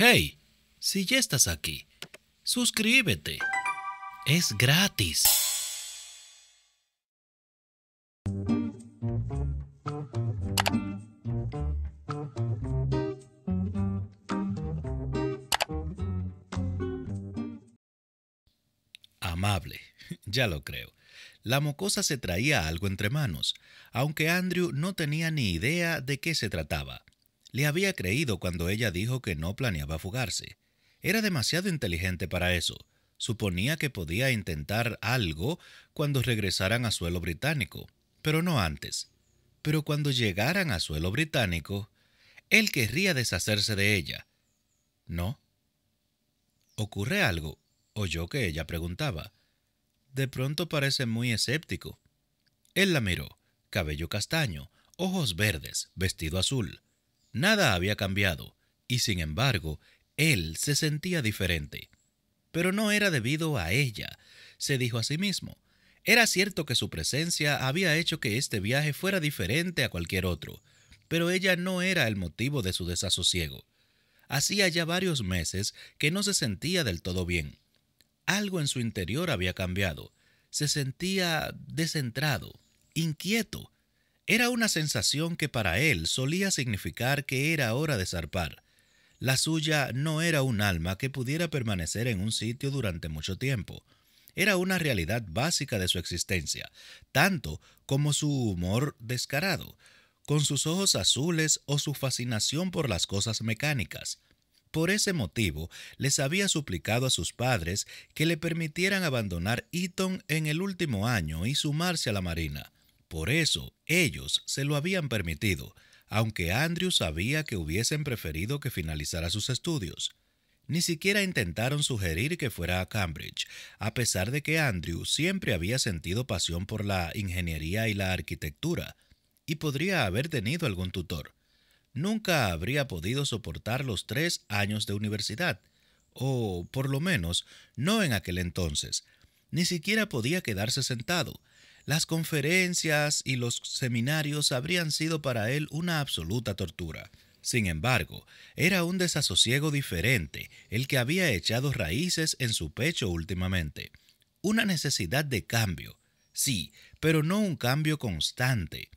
Hey, si ya estás aquí, suscríbete. Es gratis. Amable, ya lo creo. La mocosa se traía algo entre manos, aunque Andrew no tenía ni idea de qué se trataba. Le había creído cuando ella dijo que no planeaba fugarse. Era demasiado inteligente para eso. Suponía que podía intentar algo cuando regresaran a suelo británico, pero no antes. Pero cuando llegaran a suelo británico, él querría deshacerse de ella. ¿No? ¿Ocurre algo? Oyó que ella preguntaba. De pronto parece muy escéptico. Él la miró, cabello castaño, ojos verdes, vestido azul. Nada había cambiado, y sin embargo, él se sentía diferente. Pero no era debido a ella, se dijo a sí mismo. Era cierto que su presencia había hecho que este viaje fuera diferente a cualquier otro, pero ella no era el motivo de su desasosiego. Hacía ya varios meses que no se sentía del todo bien. Algo en su interior había cambiado. Se sentía descentrado, inquieto, era una sensación que para él solía significar que era hora de zarpar. La suya no era un alma que pudiera permanecer en un sitio durante mucho tiempo. Era una realidad básica de su existencia, tanto como su humor descarado, con sus ojos azules o su fascinación por las cosas mecánicas. Por ese motivo, les había suplicado a sus padres que le permitieran abandonar Eton en el último año y sumarse a la Marina. Por eso ellos se lo habían permitido, aunque Andrew sabía que hubiesen preferido que finalizara sus estudios. Ni siquiera intentaron sugerir que fuera a Cambridge, a pesar de que Andrew siempre había sentido pasión por la ingeniería y la arquitectura, y podría haber tenido algún tutor. Nunca habría podido soportar los tres años de universidad, o por lo menos no en aquel entonces. Ni siquiera podía quedarse sentado, las conferencias y los seminarios habrían sido para él una absoluta tortura. Sin embargo, era un desasosiego diferente el que había echado raíces en su pecho últimamente. Una necesidad de cambio, sí, pero no un cambio constante.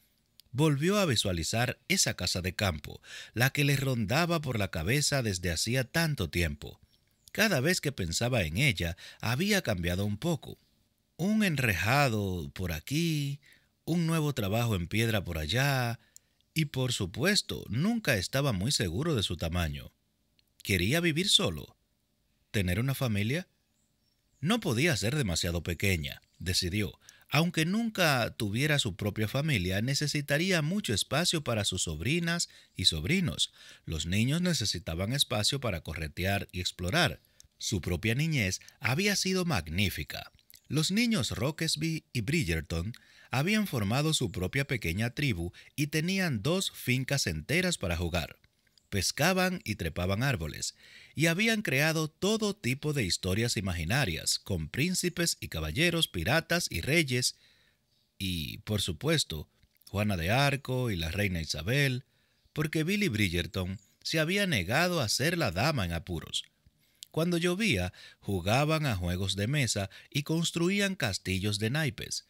Volvió a visualizar esa casa de campo, la que le rondaba por la cabeza desde hacía tanto tiempo. Cada vez que pensaba en ella, había cambiado un poco un enrejado por aquí, un nuevo trabajo en piedra por allá, y por supuesto nunca estaba muy seguro de su tamaño. Quería vivir solo. ¿Tener una familia? No podía ser demasiado pequeña, decidió. Aunque nunca tuviera su propia familia, necesitaría mucho espacio para sus sobrinas y sobrinos. Los niños necesitaban espacio para corretear y explorar. Su propia niñez había sido magnífica. Los niños Rockesby y Bridgerton habían formado su propia pequeña tribu y tenían dos fincas enteras para jugar. Pescaban y trepaban árboles, y habían creado todo tipo de historias imaginarias, con príncipes y caballeros, piratas y reyes, y, por supuesto, Juana de Arco y la reina Isabel, porque Billy Bridgerton se había negado a ser la dama en apuros. Cuando llovía, jugaban a juegos de mesa y construían castillos de naipes.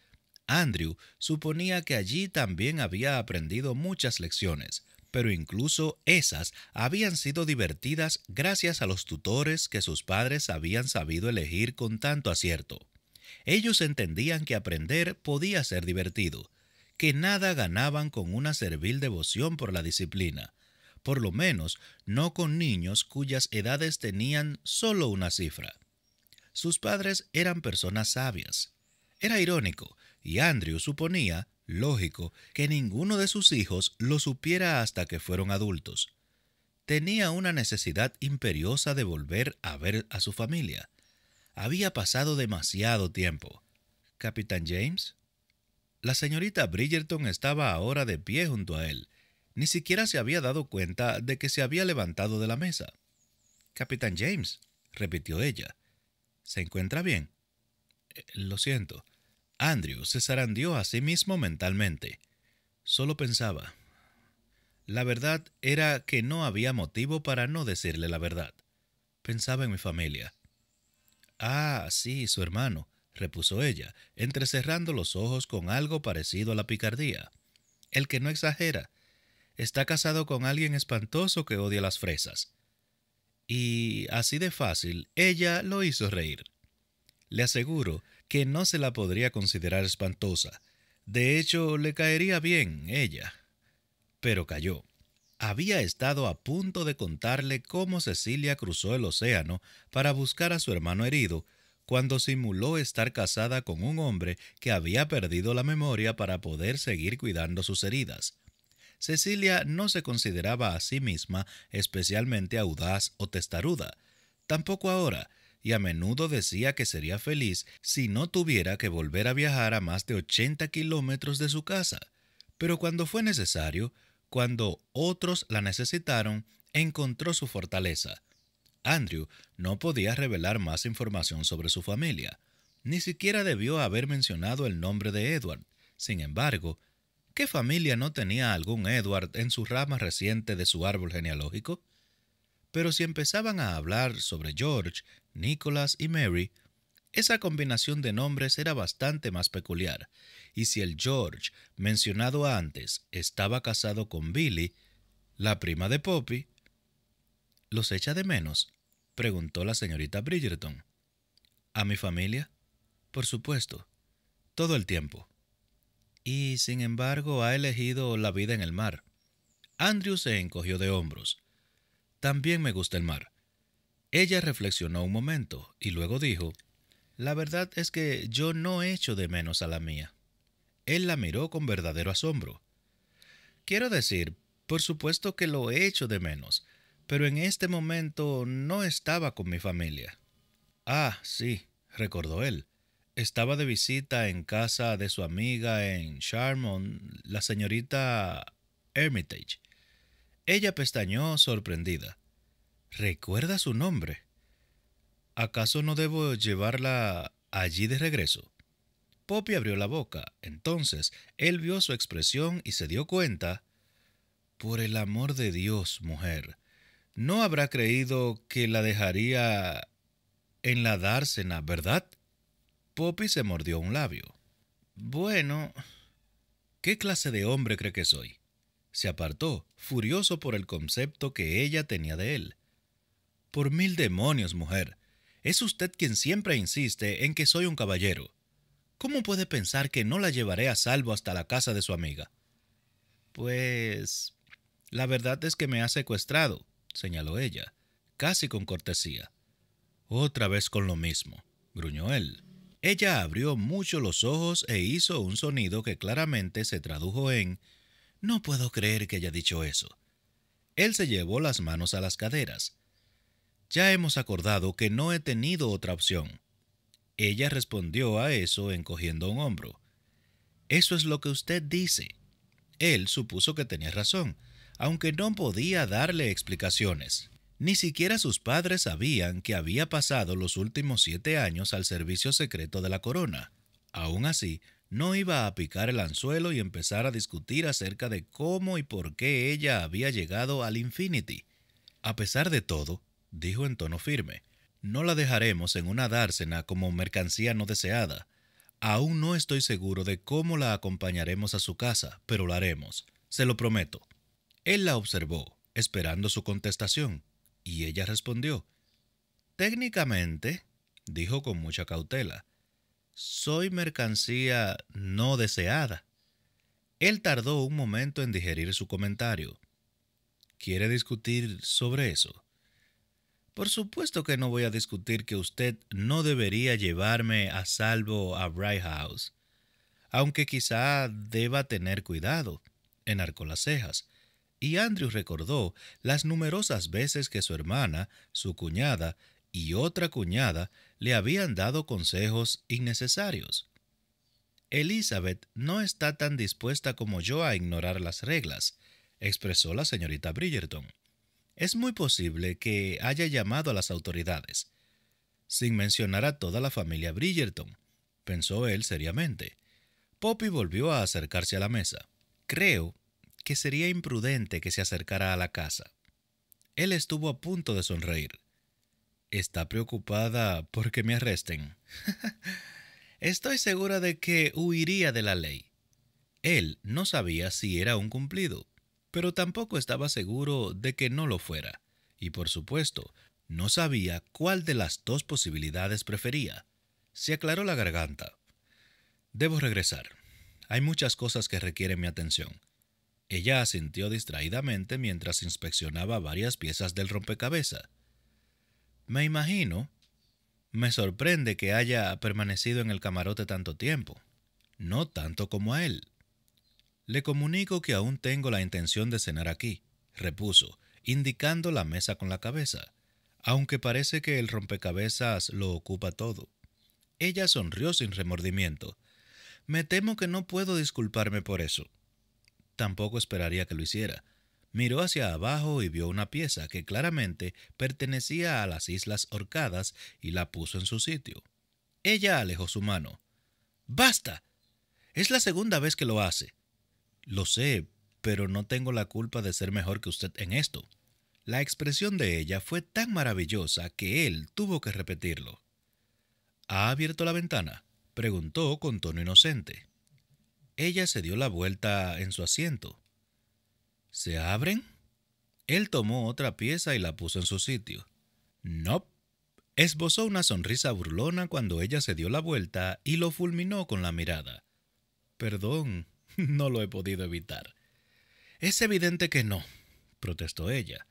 Andrew suponía que allí también había aprendido muchas lecciones, pero incluso esas habían sido divertidas gracias a los tutores que sus padres habían sabido elegir con tanto acierto. Ellos entendían que aprender podía ser divertido, que nada ganaban con una servil devoción por la disciplina, por lo menos no con niños cuyas edades tenían solo una cifra. Sus padres eran personas sabias. Era irónico, y Andrew suponía, lógico, que ninguno de sus hijos lo supiera hasta que fueron adultos. Tenía una necesidad imperiosa de volver a ver a su familia. Había pasado demasiado tiempo. Capitán James. La señorita Bridgerton estaba ahora de pie junto a él, ni siquiera se había dado cuenta de que se había levantado de la mesa. Capitán James, repitió ella, ¿se encuentra bien? Eh, lo siento. Andrew se zarandió a sí mismo mentalmente. Solo pensaba. La verdad era que no había motivo para no decirle la verdad. Pensaba en mi familia. Ah, sí, su hermano, repuso ella, entrecerrando los ojos con algo parecido a la picardía. El que no exagera, está casado con alguien espantoso que odia las fresas. Y así de fácil, ella lo hizo reír. Le aseguro que no se la podría considerar espantosa. De hecho, le caería bien ella. Pero cayó. Había estado a punto de contarle cómo Cecilia cruzó el océano para buscar a su hermano herido, cuando simuló estar casada con un hombre que había perdido la memoria para poder seguir cuidando sus heridas. Cecilia no se consideraba a sí misma especialmente audaz o testaruda, tampoco ahora, y a menudo decía que sería feliz si no tuviera que volver a viajar a más de 80 kilómetros de su casa. Pero cuando fue necesario, cuando otros la necesitaron, encontró su fortaleza. Andrew no podía revelar más información sobre su familia. Ni siquiera debió haber mencionado el nombre de Edward. Sin embargo, ¿Qué familia no tenía algún Edward en su rama reciente de su árbol genealógico? Pero si empezaban a hablar sobre George, Nicholas y Mary, esa combinación de nombres era bastante más peculiar, y si el George mencionado antes estaba casado con Billy, la prima de Poppy, ¿los echa de menos? preguntó la señorita Bridgerton. ¿A mi familia? Por supuesto, todo el tiempo y sin embargo ha elegido la vida en el mar. Andrew se encogió de hombros. También me gusta el mar. Ella reflexionó un momento y luego dijo, La verdad es que yo no echo de menos a la mía. Él la miró con verdadero asombro. Quiero decir, por supuesto que lo echo de menos, pero en este momento no estaba con mi familia. Ah, sí, recordó él estaba de visita en casa de su amiga en Charmont, la señorita Hermitage. Ella pestañó sorprendida. ¿Recuerda su nombre? ¿Acaso no debo llevarla allí de regreso? Poppy abrió la boca. Entonces él vio su expresión y se dio cuenta. Por el amor de Dios, mujer, ¿no habrá creído que la dejaría en la dársena, verdad? Poppy se mordió un labio. Bueno, ¿qué clase de hombre cree que soy? Se apartó, furioso por el concepto que ella tenía de él. Por mil demonios, mujer. Es usted quien siempre insiste en que soy un caballero. ¿Cómo puede pensar que no la llevaré a salvo hasta la casa de su amiga? Pues... La verdad es que me ha secuestrado, señaló ella, casi con cortesía. Otra vez con lo mismo, gruñó él. Ella abrió mucho los ojos e hizo un sonido que claramente se tradujo en No puedo creer que haya dicho eso. Él se llevó las manos a las caderas. Ya hemos acordado que no he tenido otra opción. Ella respondió a eso encogiendo un hombro. Eso es lo que usted dice. Él supuso que tenía razón, aunque no podía darle explicaciones. Ni siquiera sus padres sabían que había pasado los últimos siete años al servicio secreto de la corona. Aún así, no iba a picar el anzuelo y empezar a discutir acerca de cómo y por qué ella había llegado al Infinity. A pesar de todo, dijo en tono firme, no la dejaremos en una dársena como mercancía no deseada. Aún no estoy seguro de cómo la acompañaremos a su casa, pero lo haremos, se lo prometo. Él la observó, esperando su contestación, y ella respondió, técnicamente, dijo con mucha cautela, soy mercancía no deseada. Él tardó un momento en digerir su comentario. ¿Quiere discutir sobre eso? Por supuesto que no voy a discutir que usted no debería llevarme a salvo a Bright House, aunque quizá deba tener cuidado, enarcó las cejas y Andrew recordó las numerosas veces que su hermana, su cuñada y otra cuñada le habían dado consejos innecesarios. Elizabeth no está tan dispuesta como yo a ignorar las reglas, expresó la señorita Bridgerton. Es muy posible que haya llamado a las autoridades, sin mencionar a toda la familia Bridgerton, pensó él seriamente. Poppy volvió a acercarse a la mesa. Creo que sería imprudente que se acercara a la casa. Él estuvo a punto de sonreír. Está preocupada porque me arresten. Estoy segura de que huiría de la ley. Él no sabía si era un cumplido, pero tampoco estaba seguro de que no lo fuera, y por supuesto, no sabía cuál de las dos posibilidades prefería. Se aclaró la garganta. Debo regresar. Hay muchas cosas que requieren mi atención. Ella asintió distraídamente mientras inspeccionaba varias piezas del rompecabezas. Me imagino. Me sorprende que haya permanecido en el camarote tanto tiempo. No tanto como a él. Le comunico que aún tengo la intención de cenar aquí, repuso, indicando la mesa con la cabeza, aunque parece que el rompecabezas lo ocupa todo. Ella sonrió sin remordimiento. Me temo que no puedo disculparme por eso tampoco esperaría que lo hiciera. Miró hacia abajo y vio una pieza que claramente pertenecía a las Islas Orcadas y la puso en su sitio. Ella alejó su mano. ¡Basta! Es la segunda vez que lo hace. Lo sé, pero no tengo la culpa de ser mejor que usted en esto. La expresión de ella fue tan maravillosa que él tuvo que repetirlo. ¿Ha abierto la ventana? preguntó con tono inocente. Ella se dio la vuelta en su asiento. ¿Se abren? Él tomó otra pieza y la puso en su sitio. No. Esbozó una sonrisa burlona cuando ella se dio la vuelta y lo fulminó con la mirada. Perdón, no lo he podido evitar. Es evidente que no, protestó ella.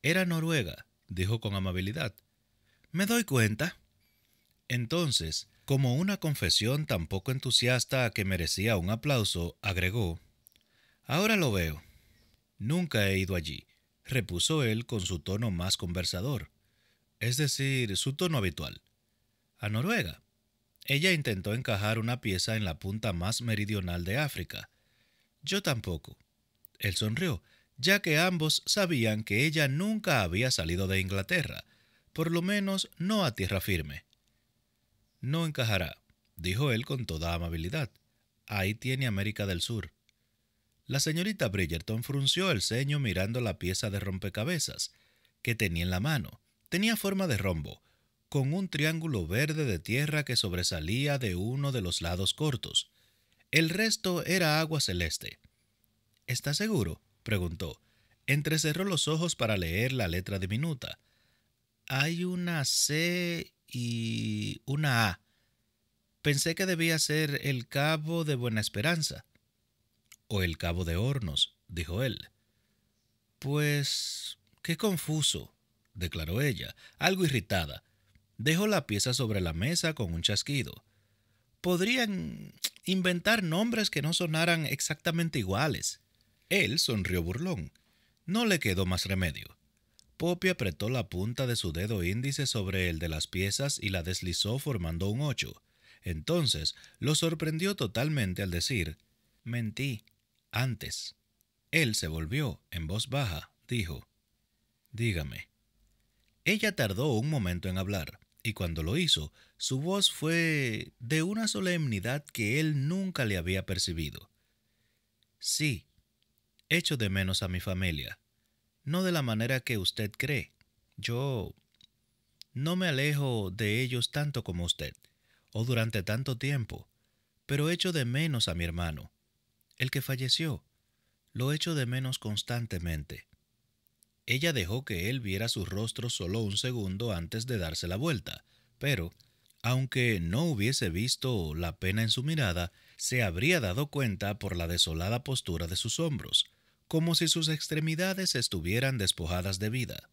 Era Noruega, dijo con amabilidad. Me doy cuenta. Entonces, como una confesión tan poco entusiasta que merecía un aplauso, agregó, Ahora lo veo. Nunca he ido allí, repuso él con su tono más conversador, es decir, su tono habitual. A Noruega. Ella intentó encajar una pieza en la punta más meridional de África. Yo tampoco. Él sonrió, ya que ambos sabían que ella nunca había salido de Inglaterra, por lo menos no a tierra firme. No encajará, dijo él con toda amabilidad. Ahí tiene América del Sur. La señorita Bridgerton frunció el ceño mirando la pieza de rompecabezas que tenía en la mano. Tenía forma de rombo, con un triángulo verde de tierra que sobresalía de uno de los lados cortos. El resto era agua celeste. ¿Está seguro? preguntó. Entrecerró los ojos para leer la letra diminuta. Hay una C y una A. Pensé que debía ser el Cabo de Buena Esperanza. O el Cabo de Hornos, dijo él. Pues... qué confuso, declaró ella, algo irritada. Dejó la pieza sobre la mesa con un chasquido. Podrían inventar nombres que no sonaran exactamente iguales. Él sonrió burlón. No le quedó más remedio. Poppy apretó la punta de su dedo índice sobre el de las piezas y la deslizó formando un ocho. Entonces lo sorprendió totalmente al decir, mentí, antes. Él se volvió, en voz baja, dijo, dígame. Ella tardó un momento en hablar, y cuando lo hizo, su voz fue de una solemnidad que él nunca le había percibido. Sí, echo de menos a mi familia no de la manera que usted cree. Yo no me alejo de ellos tanto como usted, o durante tanto tiempo, pero echo de menos a mi hermano, el que falleció. Lo echo de menos constantemente. Ella dejó que él viera su rostro solo un segundo antes de darse la vuelta, pero, aunque no hubiese visto la pena en su mirada, se habría dado cuenta por la desolada postura de sus hombros, como si sus extremidades estuvieran despojadas de vida.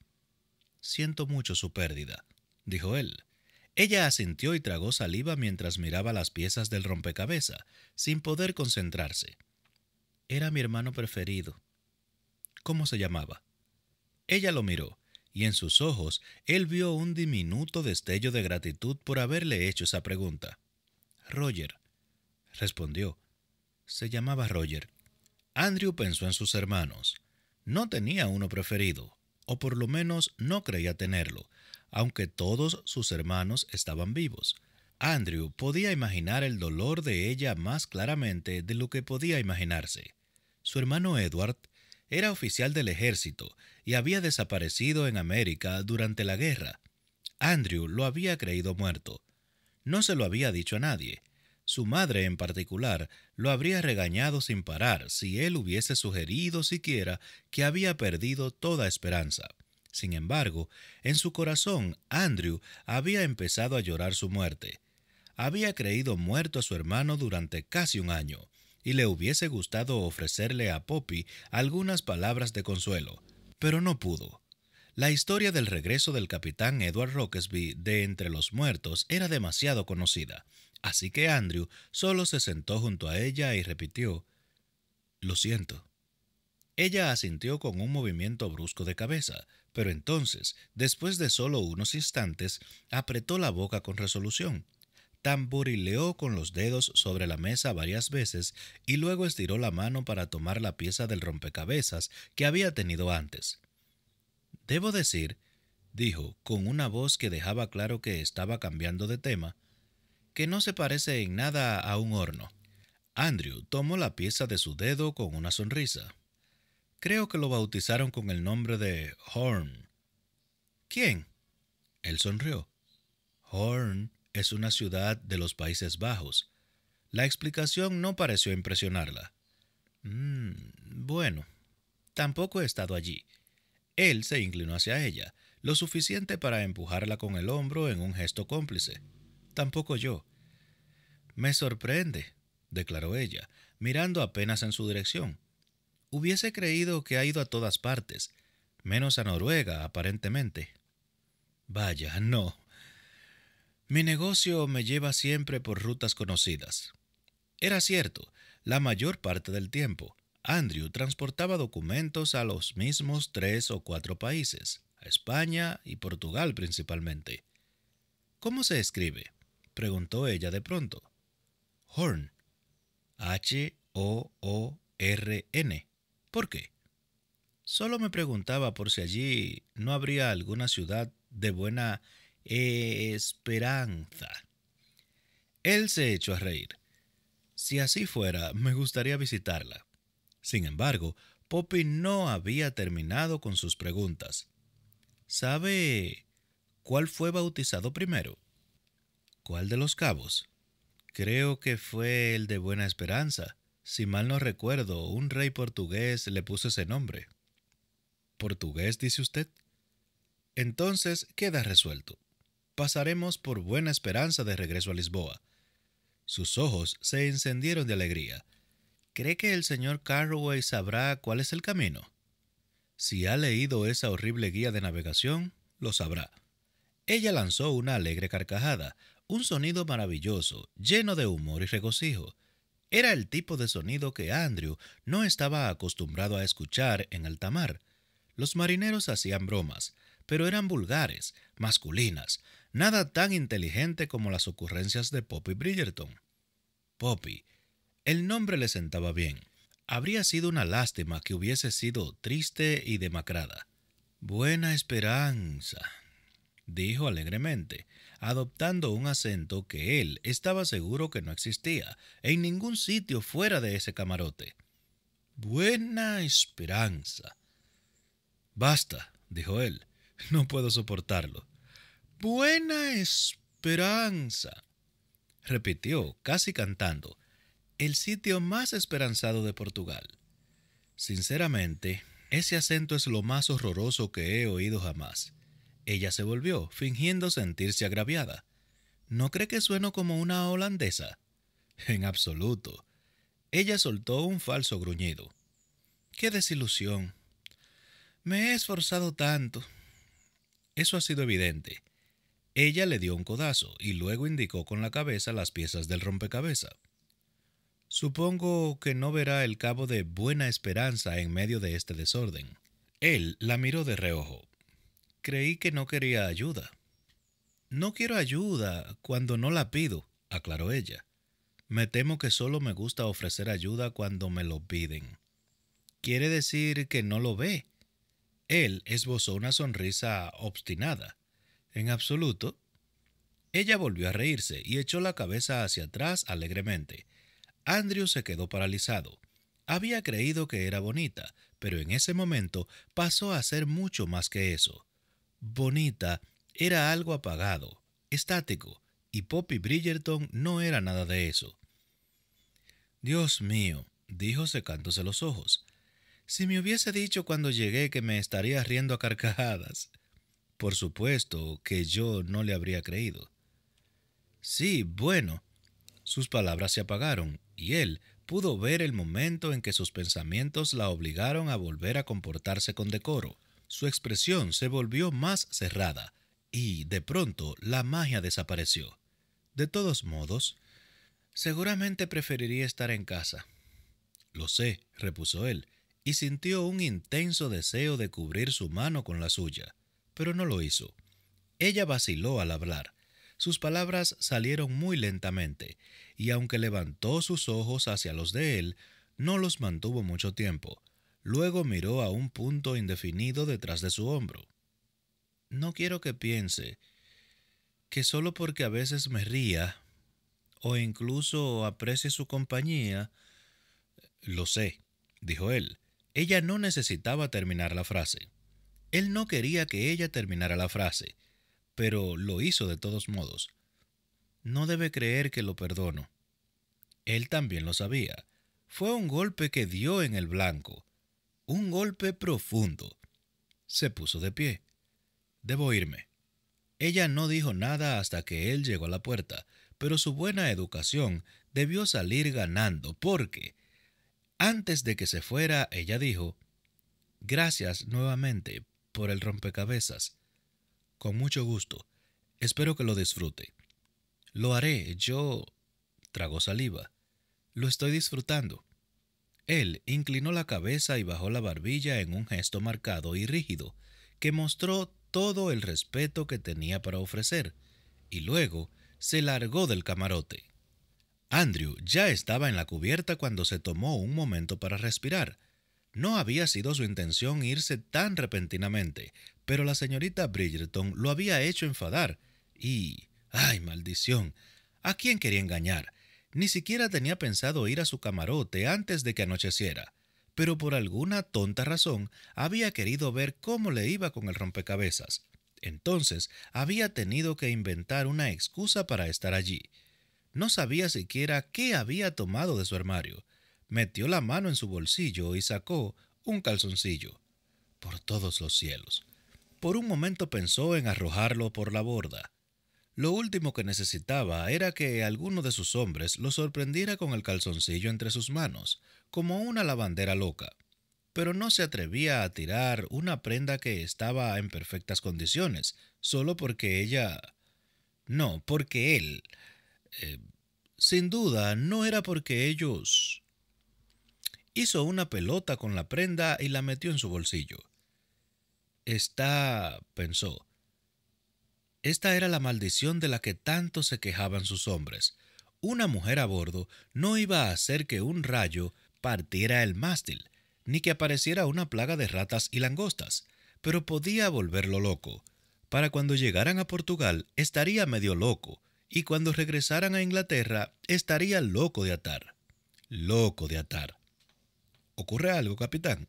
Siento mucho su pérdida, dijo él. Ella asintió y tragó saliva mientras miraba las piezas del rompecabezas, sin poder concentrarse. Era mi hermano preferido. ¿Cómo se llamaba? Ella lo miró, y en sus ojos él vio un diminuto destello de gratitud por haberle hecho esa pregunta. Roger, respondió. Se llamaba Roger. Andrew pensó en sus hermanos. No tenía uno preferido, o por lo menos no creía tenerlo, aunque todos sus hermanos estaban vivos. Andrew podía imaginar el dolor de ella más claramente de lo que podía imaginarse. Su hermano Edward era oficial del ejército y había desaparecido en América durante la guerra. Andrew lo había creído muerto. No se lo había dicho a nadie, su madre en particular lo habría regañado sin parar si él hubiese sugerido siquiera que había perdido toda esperanza. Sin embargo, en su corazón, Andrew había empezado a llorar su muerte. Había creído muerto a su hermano durante casi un año, y le hubiese gustado ofrecerle a Poppy algunas palabras de consuelo, pero no pudo. La historia del regreso del capitán Edward Rockesby de entre los muertos era demasiado conocida, Así que Andrew solo se sentó junto a ella y repitió, Lo siento. Ella asintió con un movimiento brusco de cabeza, pero entonces, después de solo unos instantes, apretó la boca con resolución, tamborileó con los dedos sobre la mesa varias veces y luego estiró la mano para tomar la pieza del rompecabezas que había tenido antes. Debo decir, dijo, con una voz que dejaba claro que estaba cambiando de tema, que no se parece en nada a un horno. Andrew tomó la pieza de su dedo con una sonrisa. Creo que lo bautizaron con el nombre de Horn. ¿Quién? Él sonrió. Horn es una ciudad de los Países Bajos. La explicación no pareció impresionarla. Mm, bueno, tampoco he estado allí. Él se inclinó hacia ella, lo suficiente para empujarla con el hombro en un gesto cómplice. Tampoco yo. Me sorprende, declaró ella, mirando apenas en su dirección. Hubiese creído que ha ido a todas partes, menos a Noruega, aparentemente. Vaya, no. Mi negocio me lleva siempre por rutas conocidas. Era cierto, la mayor parte del tiempo, Andrew transportaba documentos a los mismos tres o cuatro países, a España y Portugal principalmente. ¿Cómo se escribe? preguntó ella de pronto. Horn. H-O-O-R-N. ¿Por qué? Solo me preguntaba por si allí no habría alguna ciudad de buena esperanza. Él se echó a reír. Si así fuera, me gustaría visitarla. Sin embargo, Poppy no había terminado con sus preguntas. ¿Sabe cuál fue bautizado primero? ¿Cuál de los cabos? Creo que fue el de Buena Esperanza. Si mal no recuerdo, un rey portugués le puso ese nombre. ¿Portugués, dice usted? Entonces queda resuelto. Pasaremos por Buena Esperanza de regreso a Lisboa. Sus ojos se encendieron de alegría. ¿Cree que el señor Carroway sabrá cuál es el camino? Si ha leído esa horrible guía de navegación, lo sabrá. Ella lanzó una alegre carcajada, un sonido maravilloso, lleno de humor y regocijo. Era el tipo de sonido que Andrew no estaba acostumbrado a escuchar en alta mar. Los marineros hacían bromas, pero eran vulgares, masculinas, nada tan inteligente como las ocurrencias de Poppy Bridgerton. Poppy. El nombre le sentaba bien. Habría sido una lástima que hubiese sido triste y demacrada. Buena esperanza, dijo alegremente, adoptando un acento que él estaba seguro que no existía en ningún sitio fuera de ese camarote. Buena esperanza. Basta, dijo él. No puedo soportarlo. Buena esperanza. repitió, casi cantando, el sitio más esperanzado de Portugal. Sinceramente, ese acento es lo más horroroso que he oído jamás. Ella se volvió, fingiendo sentirse agraviada. ¿No cree que sueno como una holandesa? En absoluto. Ella soltó un falso gruñido. ¡Qué desilusión! Me he esforzado tanto. Eso ha sido evidente. Ella le dio un codazo y luego indicó con la cabeza las piezas del rompecabezas. Supongo que no verá el cabo de buena esperanza en medio de este desorden. Él la miró de reojo. Creí que no quería ayuda. No quiero ayuda cuando no la pido, aclaró ella. Me temo que solo me gusta ofrecer ayuda cuando me lo piden. Quiere decir que no lo ve. Él esbozó una sonrisa obstinada. En absoluto. Ella volvió a reírse y echó la cabeza hacia atrás alegremente. Andrew se quedó paralizado. Había creído que era bonita, pero en ese momento pasó a ser mucho más que eso bonita, era algo apagado, estático, y Poppy Bridgerton no era nada de eso. Dios mío, dijo secándose los ojos, si me hubiese dicho cuando llegué que me estaría riendo a carcajadas. Por supuesto que yo no le habría creído. Sí, bueno. Sus palabras se apagaron, y él pudo ver el momento en que sus pensamientos la obligaron a volver a comportarse con decoro. Su expresión se volvió más cerrada y, de pronto, la magia desapareció. De todos modos, seguramente preferiría estar en casa. Lo sé, repuso él, y sintió un intenso deseo de cubrir su mano con la suya, pero no lo hizo. Ella vaciló al hablar. Sus palabras salieron muy lentamente, y aunque levantó sus ojos hacia los de él, no los mantuvo mucho tiempo, Luego miró a un punto indefinido detrás de su hombro. No quiero que piense que solo porque a veces me ría o incluso aprecie su compañía, lo sé, dijo él. Ella no necesitaba terminar la frase. Él no quería que ella terminara la frase, pero lo hizo de todos modos. No debe creer que lo perdono. Él también lo sabía. Fue un golpe que dio en el blanco, un golpe profundo. Se puso de pie. Debo irme. Ella no dijo nada hasta que él llegó a la puerta, pero su buena educación debió salir ganando porque, antes de que se fuera, ella dijo, Gracias nuevamente por el rompecabezas. Con mucho gusto. Espero que lo disfrute. Lo haré. Yo... tragó saliva. Lo estoy disfrutando. Él inclinó la cabeza y bajó la barbilla en un gesto marcado y rígido, que mostró todo el respeto que tenía para ofrecer, y luego se largó del camarote. Andrew ya estaba en la cubierta cuando se tomó un momento para respirar. No había sido su intención irse tan repentinamente, pero la señorita Bridgerton lo había hecho enfadar, y... ¡Ay, maldición! ¿A quién quería engañar? Ni siquiera tenía pensado ir a su camarote antes de que anocheciera, pero por alguna tonta razón había querido ver cómo le iba con el rompecabezas. Entonces había tenido que inventar una excusa para estar allí. No sabía siquiera qué había tomado de su armario. Metió la mano en su bolsillo y sacó un calzoncillo. Por todos los cielos. Por un momento pensó en arrojarlo por la borda, lo último que necesitaba era que alguno de sus hombres lo sorprendiera con el calzoncillo entre sus manos, como una lavandera loca. Pero no se atrevía a tirar una prenda que estaba en perfectas condiciones, solo porque ella... No, porque él... Eh, sin duda, no era porque ellos... Hizo una pelota con la prenda y la metió en su bolsillo. Está, pensó, esta era la maldición de la que tanto se quejaban sus hombres. Una mujer a bordo no iba a hacer que un rayo partiera el mástil, ni que apareciera una plaga de ratas y langostas, pero podía volverlo loco. Para cuando llegaran a Portugal estaría medio loco, y cuando regresaran a Inglaterra estaría loco de atar. Loco de atar. ¿Ocurre algo, capitán?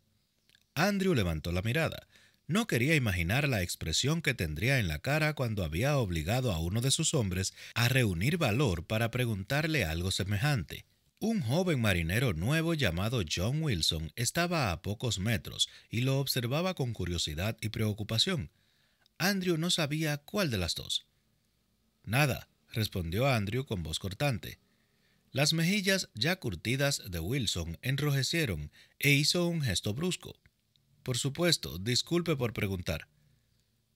Andrew levantó la mirada. No quería imaginar la expresión que tendría en la cara cuando había obligado a uno de sus hombres a reunir valor para preguntarle algo semejante. Un joven marinero nuevo llamado John Wilson estaba a pocos metros y lo observaba con curiosidad y preocupación. Andrew no sabía cuál de las dos. Nada, respondió Andrew con voz cortante. Las mejillas ya curtidas de Wilson enrojecieron e hizo un gesto brusco. Por supuesto, disculpe por preguntar.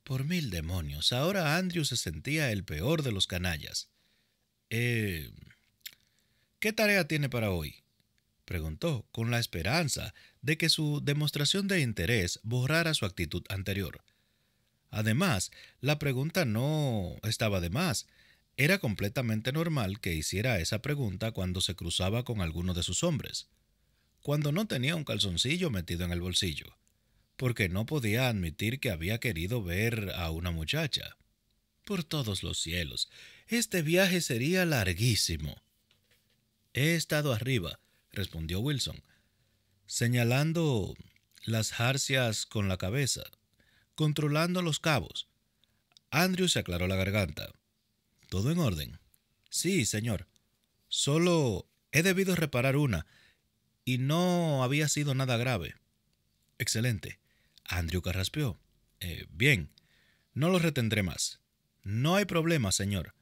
Por mil demonios, ahora Andrew se sentía el peor de los canallas. Eh... ¿Qué tarea tiene para hoy? preguntó, con la esperanza de que su demostración de interés borrara su actitud anterior. Además, la pregunta no estaba de más. Era completamente normal que hiciera esa pregunta cuando se cruzaba con alguno de sus hombres, cuando no tenía un calzoncillo metido en el bolsillo porque no podía admitir que había querido ver a una muchacha. Por todos los cielos, este viaje sería larguísimo. He estado arriba, respondió Wilson, señalando las jarcias con la cabeza, controlando los cabos. Andrew se aclaró la garganta. ¿Todo en orden? Sí, señor. Solo he debido reparar una, y no había sido nada grave. Excelente. Andrew carraspeó. Eh, bien, no los retendré más. No hay problema, señor.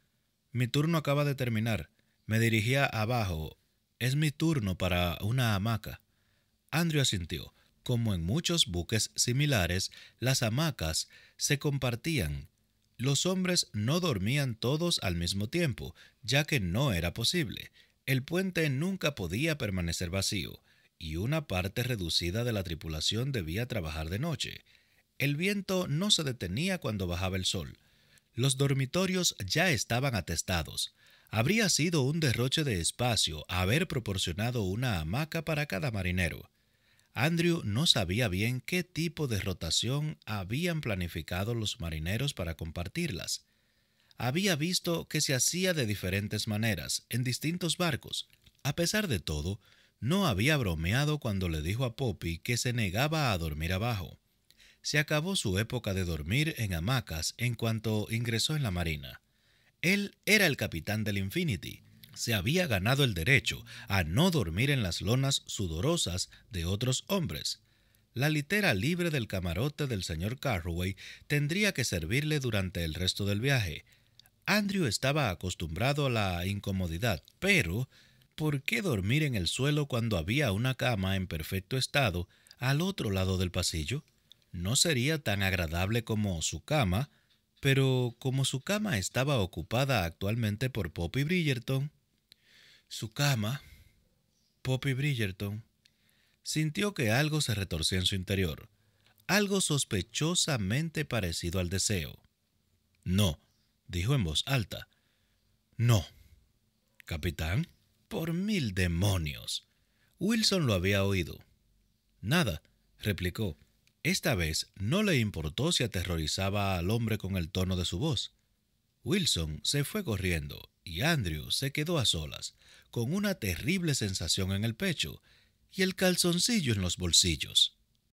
Mi turno acaba de terminar. Me dirigía abajo. Es mi turno para una hamaca. Andrew asintió. Como en muchos buques similares, las hamacas se compartían. Los hombres no dormían todos al mismo tiempo, ya que no era posible. El puente nunca podía permanecer vacío y una parte reducida de la tripulación debía trabajar de noche. El viento no se detenía cuando bajaba el sol. Los dormitorios ya estaban atestados. Habría sido un derroche de espacio haber proporcionado una hamaca para cada marinero. Andrew no sabía bien qué tipo de rotación habían planificado los marineros para compartirlas. Había visto que se hacía de diferentes maneras en distintos barcos. A pesar de todo, no había bromeado cuando le dijo a Poppy que se negaba a dormir abajo. Se acabó su época de dormir en hamacas en cuanto ingresó en la Marina. Él era el capitán del Infinity. Se había ganado el derecho a no dormir en las lonas sudorosas de otros hombres. La litera libre del camarote del señor Carroway tendría que servirle durante el resto del viaje. Andrew estaba acostumbrado a la incomodidad, pero ¿por qué dormir en el suelo cuando había una cama en perfecto estado al otro lado del pasillo? No sería tan agradable como su cama, pero como su cama estaba ocupada actualmente por Poppy Bridgerton, su cama, Poppy Bridgerton, sintió que algo se retorcía en su interior, algo sospechosamente parecido al deseo. No, dijo en voz alta. No. Capitán, por mil demonios. Wilson lo había oído. Nada, replicó. Esta vez no le importó si aterrorizaba al hombre con el tono de su voz. Wilson se fue corriendo y Andrew se quedó a solas, con una terrible sensación en el pecho y el calzoncillo en los bolsillos.